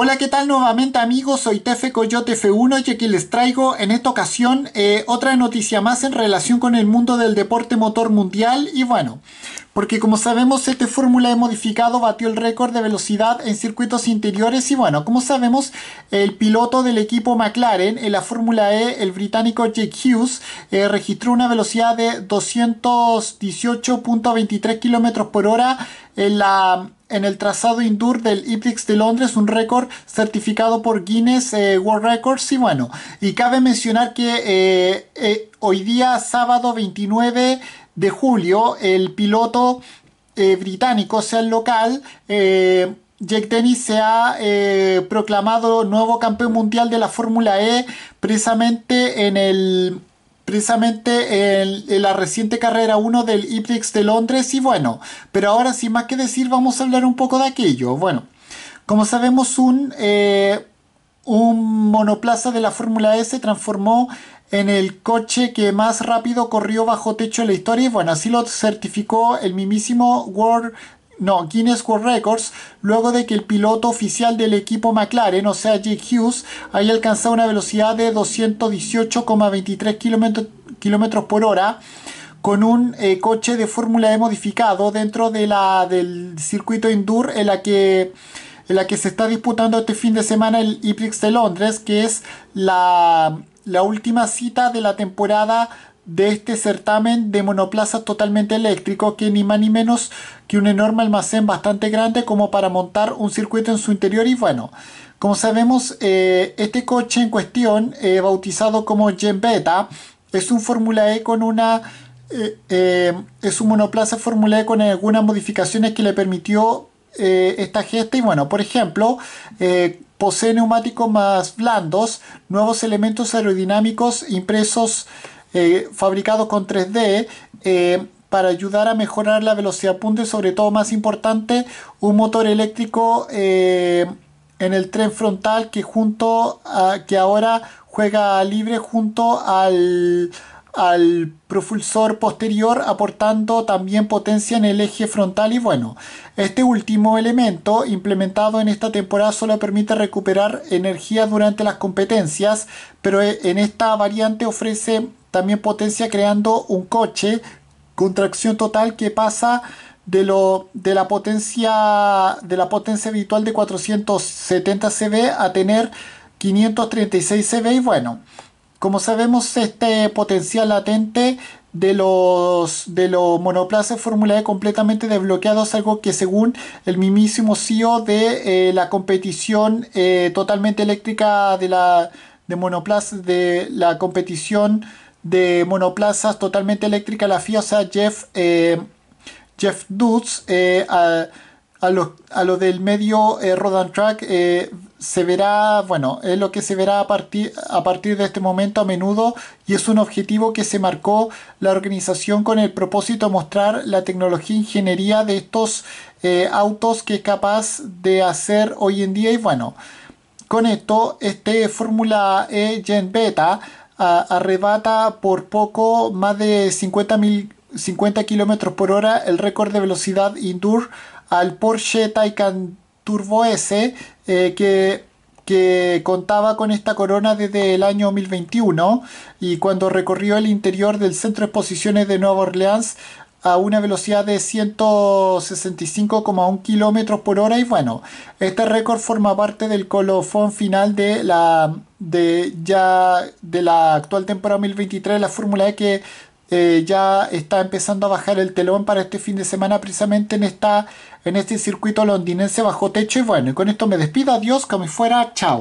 Hola, ¿qué tal nuevamente amigos? Soy Tefe Coyote F1 y aquí les traigo en esta ocasión eh, otra noticia más en relación con el mundo del deporte motor mundial y bueno, porque como sabemos este Fórmula E modificado batió el récord de velocidad en circuitos interiores y bueno, como sabemos el piloto del equipo McLaren en la Fórmula E, el británico Jake Hughes, eh, registró una velocidad de 218.23 km por hora en la en el trazado indoor del Ipswich de Londres, un récord certificado por Guinness eh, World Records. Y bueno, y cabe mencionar que eh, eh, hoy día, sábado 29 de julio, el piloto británico, o sea, el local, Jack Dennis se ha proclamado nuevo campeón mundial de la Fórmula E precisamente en el precisamente en, la reciente carrera 1 del IPRIX de Londres y bueno, pero ahora sin más que decir vamos a hablar un poco de aquello. Bueno, como sabemos un, eh, un monoplaza de la Fórmula S se transformó en el coche que más rápido corrió bajo techo en la historia y bueno, así lo certificó el mismísimo World no, Guinness World Records, luego de que el piloto oficial del equipo McLaren, o sea Jake Hughes, haya alcanzado una velocidad de 218,23 kilómetros por hora con un eh, coche de Fórmula E modificado dentro de la, del circuito Indoor en la que en la que se está disputando este fin de semana el IPRIX de Londres, que es la, la última cita de la temporada de este certamen de monoplaza totalmente eléctrico que ni más ni menos que un enorme almacén bastante grande como para montar un circuito en su interior y bueno como sabemos eh, este coche en cuestión eh, bautizado como Gen Beta es un Fórmula E con una eh, es un monoplaza Fórmula E con algunas modificaciones que le permitió esta gesta y bueno por ejemplo posee neumáticos más blandos nuevos elementos aerodinámicos impresos eh, fabricado con 3D eh, para ayudar a mejorar la velocidad punta y sobre todo más importante un motor eléctrico eh, en el tren frontal que junto a, que ahora juega libre junto al al propulsor posterior aportando también potencia en el eje frontal y bueno, este último elemento implementado en esta temporada solo permite recuperar energía durante las competencias, pero en esta variante ofrece también potencia creando un coche con tracción total que pasa de, lo, de, la potencia, de la potencia habitual de 470 CV a tener 536 CV y bueno, como sabemos este potencial latente de los, de los monoplaces Fórmula E completamente desbloqueados, algo que según el mismísimo CEO de eh, la competición eh, totalmente eléctrica de la de de la competición de monoplazas totalmente eléctrica la FIA, Jeff, eh, Jeff Dutz eh, a, a lo del medio eh, rodan Track se verá, bueno, es lo que se verá a partir, a partir de este momento a menudo y es un objetivo que se marcó la organización con el propósito de mostrar la tecnología e ingeniería de estos autos que es capaz de hacer hoy en día y bueno, con esto este Fórmula E Gen Beta arrebata por poco más de 50, 50 km por hora el récord de velocidad indoor al Porsche Taycan Turbo S eh, que, que contaba con esta corona desde el año 2021 y cuando recorrió el interior del centro de exposiciones de Nueva Orleans a una velocidad de 165,1 km por hora y bueno, este récord forma parte del colofón final de la de ya de la actual temporada 2023 de la Fórmula E que eh, ya está empezando a bajar el telón para este fin de semana precisamente en esta en este circuito londinense bajo techo y bueno, y con esto me despido, adiós, como fuera, chao.